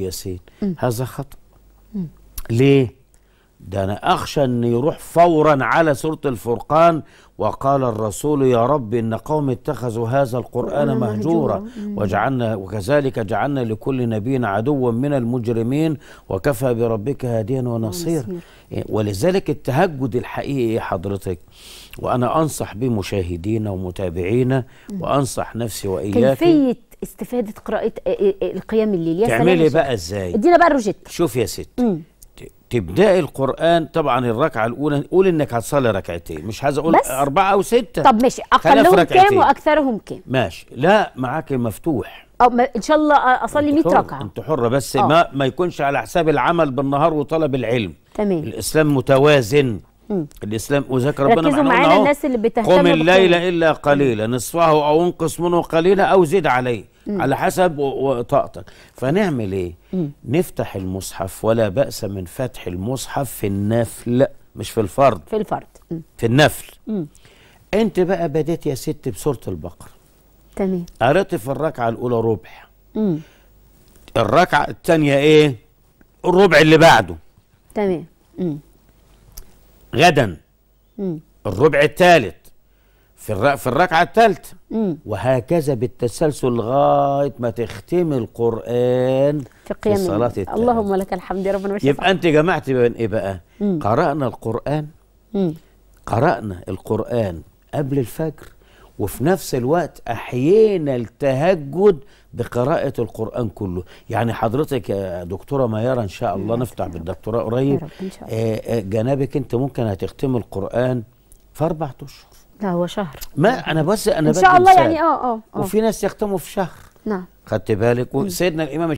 ياسين هذا خطأ ليه ده أنا أخشى أن يروح فورا على سورة الفرقان وقال الرسول يا رب إن قوم اتخذوا هذا القرآن مهجورا وجعلنا وكذلك جعلنا لكل نبي عدوا من المجرمين وكفى بربك هاديا ونصيرا ولذلك التهجد الحقيقي حضرتك وأنا أنصح بمشاهدينا ومتابعينا وأنصح نفسي وإياك كيفية استفاده قراءه آه، آه، آه، القيام الليل يا تعملي بقى ازاي ادينا بقى الروجيت شوف يا ست مم. تبدأ القران طبعا الركعه الاولى قول انك هتصلي ركعتين مش عايز اقول اربعه او سته طب ماشي اقلهم كام واكثرهم كام ماشي لا معاك المفتوح أو ما ان شاء الله اصلي 100 ركعه انت حره بس أوه. ما ما يكونش على حساب العمل بالنهار وطلب العلم تمام الاسلام متوازن مم. الاسلام وذاك ربنا ركزوا معانا الناس اللي بتهتم قم الليل الا قليلا نصفه او انقص منه قليلا او زد عليه مم. على حسب طاقتك فنعمل ايه مم. نفتح المصحف ولا باس من فتح المصحف في النفل مش في الفرض في الفرض مم. في النفل مم. انت بقى بديت يا ست بسوره البقره تمام قريت في الركعه الاولى ربع الركعه الثانيه ايه الربع اللي بعده تمام غدا مم. الربع الثالث في في الركعه الثالثه وهكذا بالتسلسل لغايه ما تختم القران في, قيام في صلاه التالت. اللهم لك الحمد يا ربنا يبقى انت جمعت بين ايه بقى مم. قرانا القران مم. قرانا القران قبل الفجر وفي نفس الوقت احيينا التهجد بقراءة القرآن كله يعني حضرتك يا دكتورة ميارة إن شاء الله نفتح بالدكتوراه قريب آه، آه، جنابك أنت ممكن هتختم القرآن في اربع أشهر لا هو شهر ما انا بس انا ان شاء الله يعني آه،, اه اه وفي ناس يختموا في شهر نعم خدت بالك وسيدنا الامام